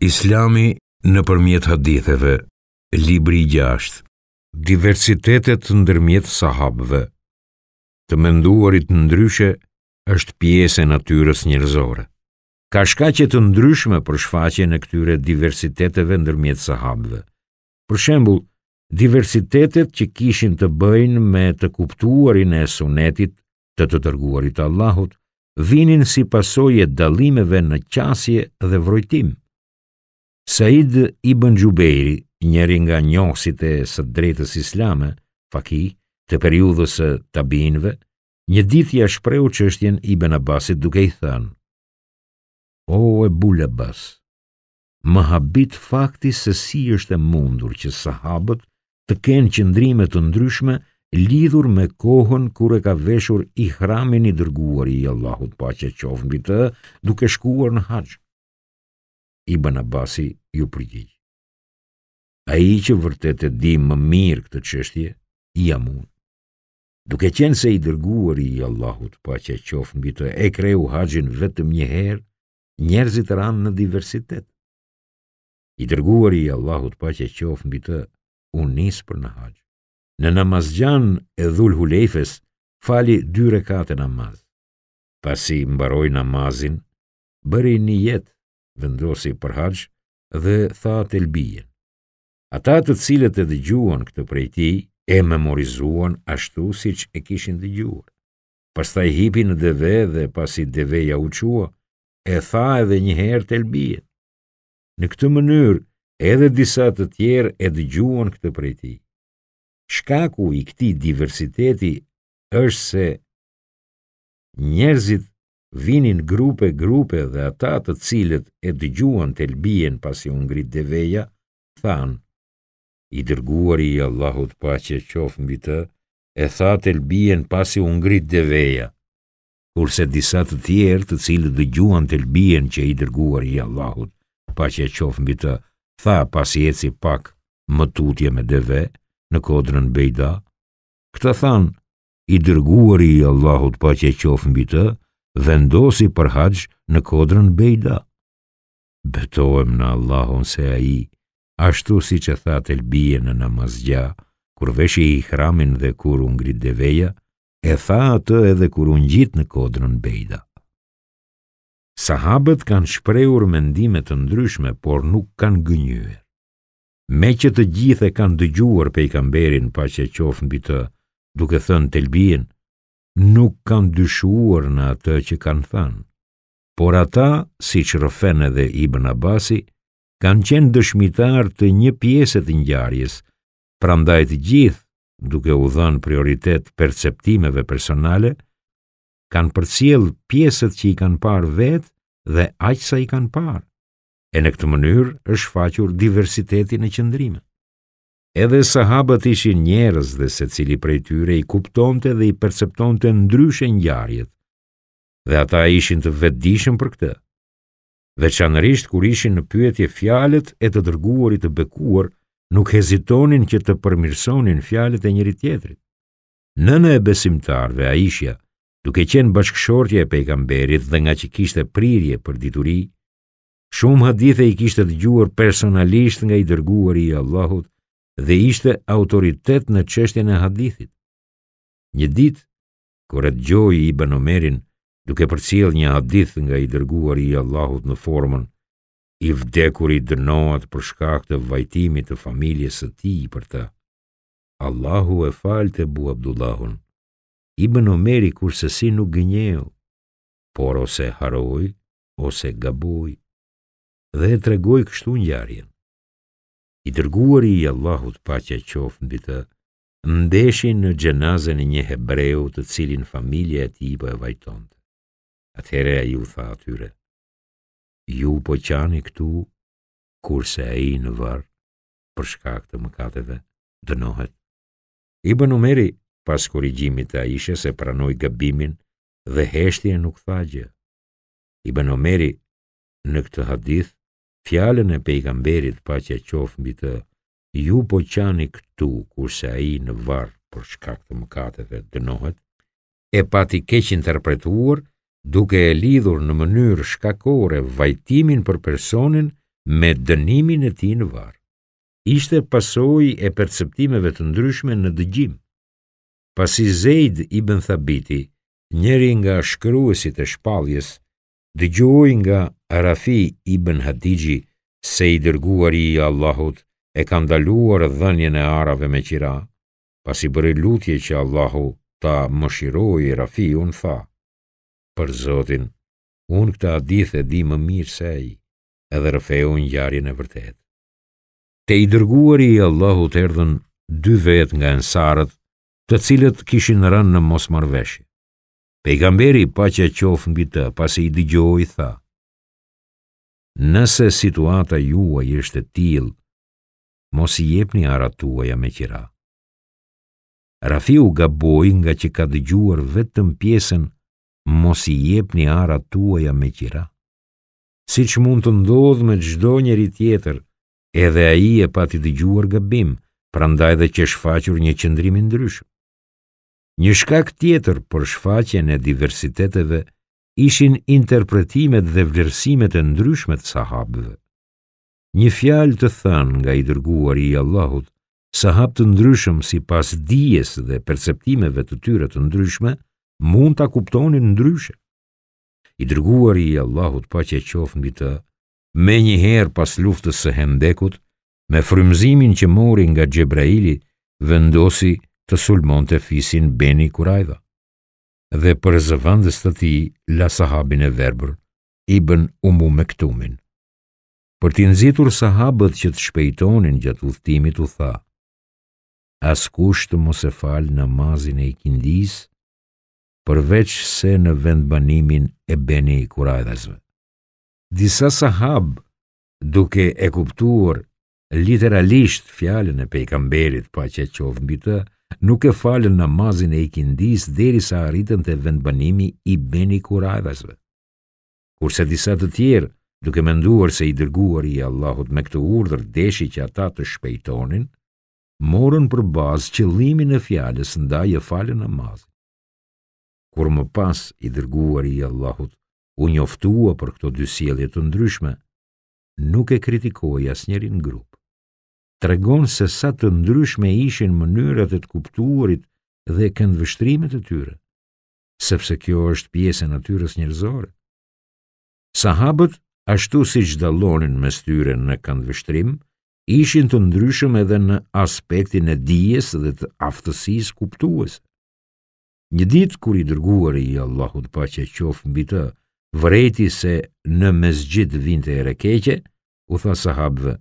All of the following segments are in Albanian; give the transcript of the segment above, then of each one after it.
Islami në përmjet haditheve, libri i gjasht, diversitetet në dërmjet sahabëve, të menduarit në ndryshe është piese e natyres njërzore. Ka shka që të ndryshme për shfaqe në këtyre diversiteteve në dërmjet sahabëve. Për shembul, diversitetet që kishin të bëjnë me të kuptuarin e sunetit të të tërguarit Allahut, vinin si pasoje dalimeve në qasje dhe vrojtim. Said ibn Gjubejri, njëri nga njohësit e së drejtës islame, faki, të periudhës e tabinve, një ditja shpreu çështjen ibn Abbasit duke i thënë. O e bulë Abbas, më habit fakti se si është e mundur që sahabët të kenë qëndrimet të ndryshme lidhur me kohën kure ka veshur i hramin i dërguar i Allahut pa që mbi bitë duke shkuar në haqë. Ibn Abasi ju përgjigj. A i që vërtet e di më mirë këtë qështje, i amun. Duke qenë se i dërguar i Allahut pa po që qofë mbi të e kreu haqin vetëm një herë, njerëzit ranë në diversitet. I dërguar i Allahut pa po që qofë mbi të unë nisë për në haqë. Në namazgjan e dhul hulefes, fali dyre kate namaz. Pasi mbaroj namazin, bëri një jetë vendosi për haqë dhe tha të lbijen. Ata të cilët e dëgjuan këtë prej ti, e memorizuan ashtu si që e kishin dëgjuar. ta i hipi në dheve dhe pasi dheveja u qua, e tha edhe njëherë të lbijen. Në këtë mënyrë, edhe disa të tjerë e dëgjuan këtë prej ti. Shkaku i këti diversiteti është se njerëzit Vinin grupe, grupe dhe ata të cilët e dëgjuan të lbijen pasi ungrit dhe veja, than, i dërguar i Allahut pa që qofën bitë, e tha të lbijen pasi ungrit dhe veja, kurse disat të tjerë të cilët dëgjuan të lbijen që i dërguar i Allahut pa që qofën bitë, tha pasi eci pak më tutje me dhe në kodrën bejda, këta than, i dërguar i Allahut pa që qofën bitë, vendosi për haqë në kodrën bejda. Betohem në Allahon se a i, ashtu si që tha të lbije në namazgja, kur veshje i hramin dhe kur unë grit dhe veja, e tha atë edhe kur unë gjitë në kodrën bejda. Sahabët kanë shprejur mendimet të ndryshme, por nuk kanë gënyhe. Me që të gjithë e kanë dëgjuar pejkamberin pa që e qofën bitë, duke thënë të lbijen, nuk kanë dyshuar në atë që kanë thënë. Por ata, siç rrofen edhe Ibn Abasi, kanë qenë dëshmitar të një pjese të ngjarjes. Prandaj të gjithë, duke u dhënë prioritet perceptimeve personale, kanë përcjell pjesët që i kanë parë vetë dhe aq sa i kanë parë. E në këtë mënyrë është faqur diversiteti në qendrimën. Edhe sahabët ishin njerëz dhe se cili prej tyre i kuptonte dhe i perceptonte ndryshe njarjet, dhe ata ishin të vedishëm për këtë. Veçanërisht kur ishin në pyetje fjalet e të dërguarit të bekuar, nuk hezitonin që të përmirsonin fjalet e njëri tjetrit. Nëna e besimtarve, ishja, duke qenë bashkëshortje e pejgamberit dhe nga që kishte prirje për dituri, shumë hadithe i kishte dëgjuar personalisht nga i dërguari i Allahut, dhe ishte autoritet në çështjen e hadithit. Një ditë, kur e dëgjoi Ibn Omerin duke përcjell një hadith nga i dërguari i Allahut në formën i vdekur i dënohet për shkak të vajtimit të familjes së tij për të. Allahu e falte Bu Abdullahun. Ibn Omeri kurse si nuk gënjeu, por ose haroi ose gaboj dhe e tregoj kështu një i dërguari i Allahut paqja qofë mbi të, ndeshin në gjenazën e një hebreu të cilin familje e ti po e vajtonte. Atëhere a ju tha atyre, ju po qani këtu, kurse ai i në varë, për shkak të mëkateve, dënohet. Ibn bënu meri, pas korrigjimit të aishe, se pranoj gabimin dhe heshtje nuk thagje. I bënu meri, në këtë hadith, fjallën e pejgamberit pa që qofë mbi të ju po qani këtu kurse a i në varë për shkak të kate dhe dënohet, e pati keq interpretuar duke e lidhur në mënyrë shkakore vajtimin për personin me dënimin e ti në varë. Ishte pasoj e perceptimeve të ndryshme në dëgjim. Pasi Zeid i Benthabiti, njeri nga shkruesit e shpaljes, dëgjoj nga Arafi i bën se i dërguar i Allahut, e ka ndaluar dhenjën e arave me qira, pas i bërë lutje që Allahu ta më shiroj i Rafi unë tha, për zotin, unë këta adith e di më mirë se i, edhe rëfeu në gjarin e vërtet. Te i dërguar i Allahut erdhen dy vet nga ensarët, të cilët kishin rënë në mos marveshi. Pejgamberi pa që e qofën bitë, pas i digjoj, tha, Nëse situata juaj ishte til, mos i jepni aratuaja me qira. Rafiu gaboj nga që ka dëgjuar vetëm pjesën, mos i jepni aratuaja me qira. Si që mund të ndodhë me gjdo njeri tjetër, edhe a i e pati dëgjuar gabim, prandaj dhe që shfaqur një qëndrimin ndryshë. Një shkak tjetër për shfaqen e diversiteteve ishin interpretimet dhe vlerësimet e ndryshme të sahabëve. Një fjalë të thënë nga i dërguar i Allahut, sahabë të ndryshëm si pas dijes dhe perceptimeve të tyre të ndryshme, mund të kuptonin ndryshe. I dërguar i Allahut pa që qofë mbi të, me një herë pas luftës së hendekut, me frymzimin që mori nga Gjebraili, vendosi të sulmon të fisin Beni Kurajda dhe për zëvëndës të ti la sahabin e verbër, i bën umu me këtumin. Për ti nëzitur sahabët që të shpejtonin gjatë uthtimit u tha, as kushtë mos e falë namazin e ikindis, përveç se në vendbanimin e beni i kurajdhazve. Disa sahabë, duke e kuptuar literalisht fjalën e pejgamberit paqja qof mbi të nuk e falën namazin e ikindis derisa arritën te vendbanimi i beni kurajvesve. kurse disa të tjerë duke menduar se i dërguar i Allahut me këtë urdhër deshi që ata të shpejtonin morën për bazë qëllimin e fjalës ndaj e falën namazin. kur më pas i dërguar i Allahut u njoftua për këto dy sjellje të ndryshme nuk e kritikoi asnjërin grupë tregon se sa të ndryshme ishin mënyrat e të kuptuarit dhe këndvështrimet e tyre, sepse kjo është pjesë e natyrës njerëzore. Sahabët, ashtu si që dalonin me styre në këndvështrim, ishin të ndryshme edhe në aspektin e dijes dhe të aftësis kuptuës. Një ditë kur i dërguar i Allahut pa që qofë mbi të, vreti se në mezgjit vinte e rekeqe, u tha sahabëve,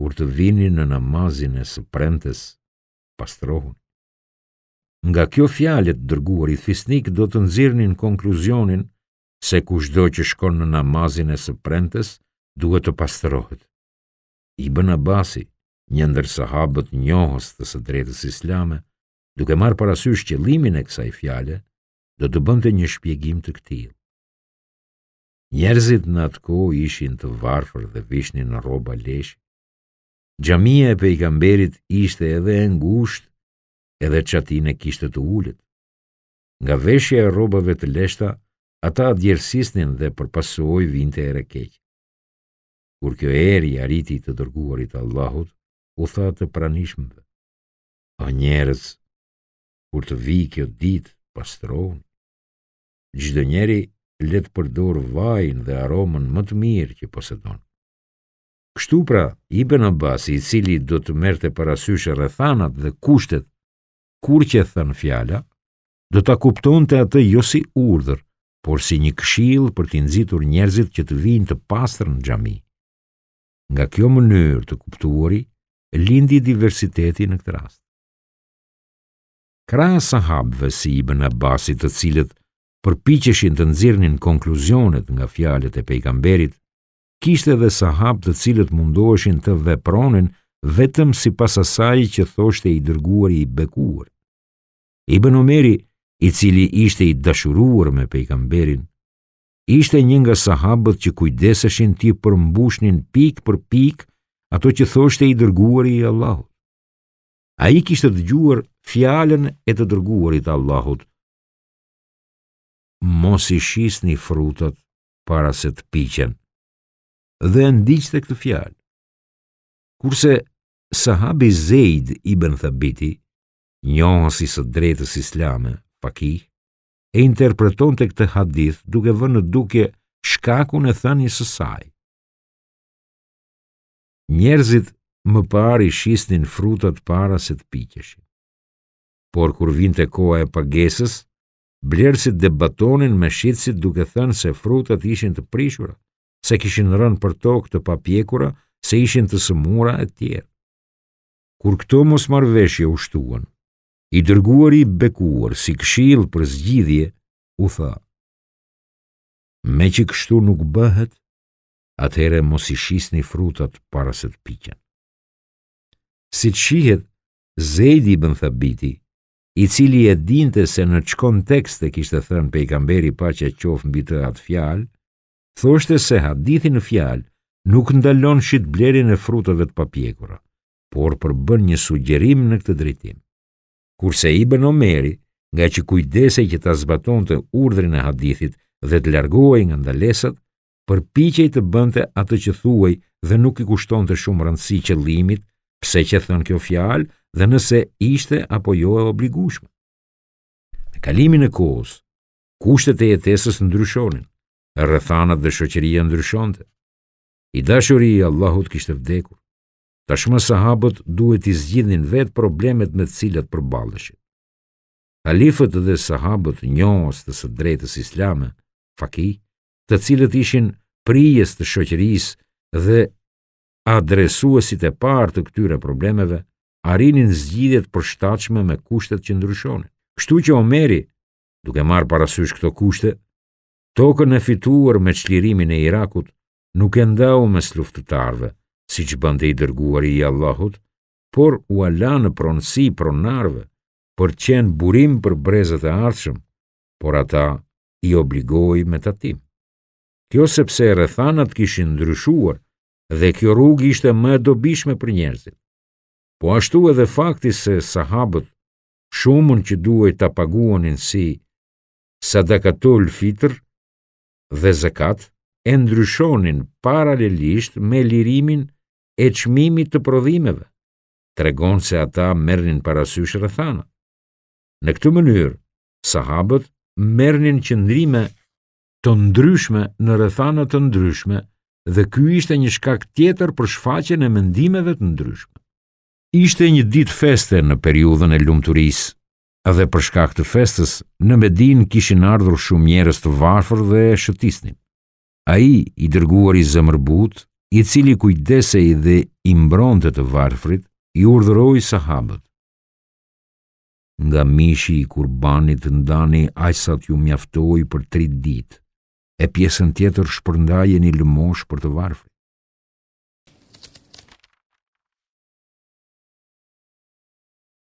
kur të vini në namazin e së prentes, pastrohun. Nga kjo fjalet dërguar i fisnik do të në konkluzionin se kushdo që shkon në namazin e së prentes duhet të pastrohet. I bëna një njëndër sahabët njohës të së drejtës islame, duke marë parasysh që limin e kësaj fjale, do të bënte një shpjegim të këtil. Njerëzit në atë kohë ishin të varfër dhe vishnin në roba lesh, Gjamia e pejgamberit ishte edhe e ngusht, edhe qatine kishte të ullit. Nga veshja e robave të leshta, ata djersisnin dhe përpasoj vinte e rekeq. Kur kjo eri arriti të dërguarit Allahut, u tha të pranishmëve. A njerës, kur të vi kjo dit, pastron, gjithë njeri letë përdor vajnë dhe aromën më të mirë që posedonë. Kështu pra, Ibn Abbas i cili do të merrte parasysh rrethanat dhe kushtet kur që thën fjala, do ta kuptonte atë jo si urdhër, por si një këshill për të nxitur njerëzit që të vinin të pastër në xhami. Nga kjo mënyrë të kuptuari, lindi diversiteti në këtë rast. Krahas sahabëve si i Abbasit të cilët përpiqeshin të nxirrnin konkluzionet nga fjalët e pejgamberit, kishte dhe sahab të cilët mundoheshin të vepronin vetëm si pasasaj asaj që thoshte i dërguar i bekuar. Ibn i cili ishte i dashuruar me pejgamberin, ishte një nga sahabët që kujdeseshin t'i përmbushnin pik për pik ato që thoshte i dërguar i Allahut. A i kishte dëgjuar fjallën e të dërguarit Allahut. Mos i shisni frutat para se të piqen dhe ndiqte këtë fjalë. Kurse sahabi Zeid i bën thabiti, njohës i së drejtës islame, paki, e interpreton të këtë hadith duke vë në duke shkakun e thani së saj. Njerëzit më pari shisnin frutat para se të pikeshin. Por kur vinte të koha e pagesës, blerësit debatonin me shitësit duke thënë se frutat ishin të prishurat se kishin rënë për tokë të papjekura, se ishin të sëmura e tjerë. Kur këto mos marveshje u shtuan, i dërguar i bekuar si këshil për zgjidhje, u tha, me që kështu nuk bëhet, atëhere mos i shisni frutat para se të piqen. Si të shihet, zedi bën thabiti, i cili e dinte se në qkon tekste kishtë thënë pejkamberi pa që qofë mbi të atë fjalë, thoshte se hadithi në fjalë nuk ndalon shit blerin e frutëve të papjekura, por përbën një sugjerim në këtë drejtim. Kurse i bën Omeri, nga që kujdese që ta zbaton të urdrin e hadithit dhe të largohaj nga ndalesat, përpichej të bënte atë që thuaj dhe nuk i kushton të shumë rëndësi që limit, pse që thënë kjo fjalë dhe nëse ishte apo jo e obligushme. Në kalimin e kohës, kushtet e jetesës ndryshonin rrethanat dhe shoqëria ndryshonte. I dashuri i Allahut kishte vdekur. Tashmë sahabët duhet i zgjidhin vetë problemet me të cilat përballeshin. Halifët dhe sahabët njohës të së drejtës islame, faki, të cilët ishin prijes të shoqëris dhe adresuesit e partë të këtyre problemeve, arinin për përshtatshme me kushtet që ndryshonin. Kështu që Omeri, duke marrë parasysh këto kushte, Tokën e fituar me qlirimin e Irakut nuk e ndau me luftëtarve, si që bënde i dërguar i Allahut, por u ala në pronësi pronarve, për qenë burim për brezët e ardhshëm, por ata i obligoi me tatim. Kjo sepse rëthanat kishin ndryshuar dhe kjo rrug ishte më dobishme për njerëzit. Po ashtu edhe fakti se sahabët shumën që duhej ta paguonin si sadakatul fitr, dhe zekat e ndryshonin paralelisht me lirimin e qmimi të prodhimeve, të regon se ata mërnin parasysh rëthana. Në këtë mënyrë, sahabët mërnin qëndrime të ndryshme në rëthana të ndryshme dhe ky ishte një shkak tjetër për shfaqen e mendimeve të ndryshme. Ishte një dit feste në periudhën e lumëturisë, dhe për shkak të festës në Medin kishin ardhur shumë njerëz të varfër dhe e shëtisnin. Ai i dërguar i zëmërbut, i cili kujdesej dhe i mbronte të varfrit, i urdhëroi sahabët. Nga mishi i kurbanit ndani aq sa ju mjaftoi për 3 ditë. E pjesën tjetër shpërndajeni lëmosh për të varfrit.